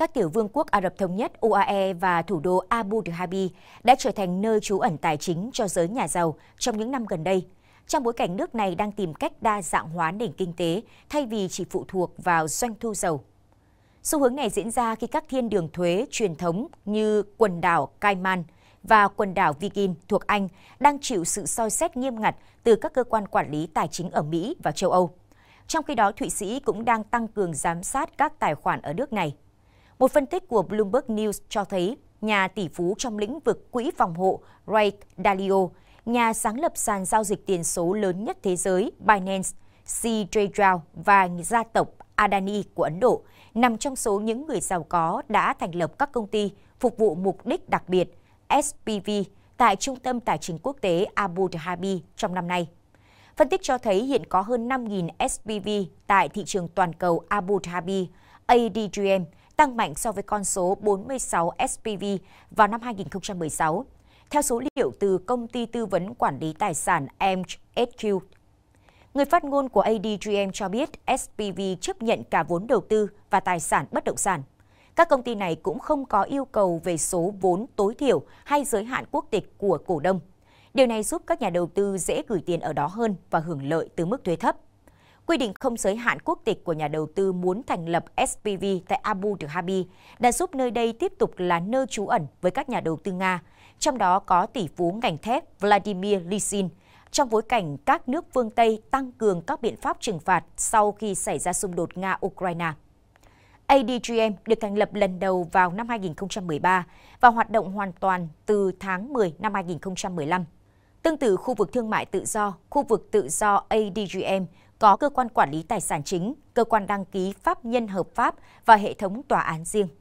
các tiểu vương quốc Ả Rập Thống Nhất UAE và thủ đô Abu Dhabi đã trở thành nơi trú ẩn tài chính cho giới nhà giàu trong những năm gần đây. Trong bối cảnh nước này đang tìm cách đa dạng hóa nền kinh tế thay vì chỉ phụ thuộc vào doanh thu dầu. Xu hướng này diễn ra khi các thiên đường thuế truyền thống như quần đảo Cayman và quần đảo Virgin thuộc Anh đang chịu sự soi xét nghiêm ngặt từ các cơ quan quản lý tài chính ở Mỹ và châu Âu. Trong khi đó, Thụy Sĩ cũng đang tăng cường giám sát các tài khoản ở nước này. Một phân tích của Bloomberg News cho thấy nhà tỷ phú trong lĩnh vực quỹ phòng hộ Ray Dalio, nhà sáng lập sàn giao dịch tiền số lớn nhất thế giới Binance, CJ Rao và gia tộc Adani của Ấn Độ nằm trong số những người giàu có đã thành lập các công ty phục vụ mục đích đặc biệt SPV tại Trung tâm Tài chính Quốc tế Abu Dhabi trong năm nay. Phân tích cho thấy hiện có hơn 5.000 SPV tại thị trường toàn cầu Abu Dhabi, ADGM, tăng mạnh so với con số 46 SPV vào năm 2016, theo số liệu từ công ty tư vấn quản lý tài sản MHQ. Người phát ngôn của ADGM cho biết SPV chấp nhận cả vốn đầu tư và tài sản bất động sản. Các công ty này cũng không có yêu cầu về số vốn tối thiểu hay giới hạn quốc tịch của cổ đông. Điều này giúp các nhà đầu tư dễ gửi tiền ở đó hơn và hưởng lợi từ mức thuế thấp quy định không giới hạn quốc tịch của nhà đầu tư muốn thành lập SPV tại Abu Dhabi đã giúp nơi đây tiếp tục là nơi trú ẩn với các nhà đầu tư Nga, trong đó có tỷ phú ngành thép Vladimir Lysin, trong bối cảnh các nước phương Tây tăng cường các biện pháp trừng phạt sau khi xảy ra xung đột Nga-Ukraine. ADGM được thành lập lần đầu vào năm 2013 và hoạt động hoàn toàn từ tháng 10 năm 2015. Tương tự khu vực thương mại tự do, khu vực tự do ADGM có cơ quan quản lý tài sản chính, cơ quan đăng ký pháp nhân hợp pháp và hệ thống tòa án riêng.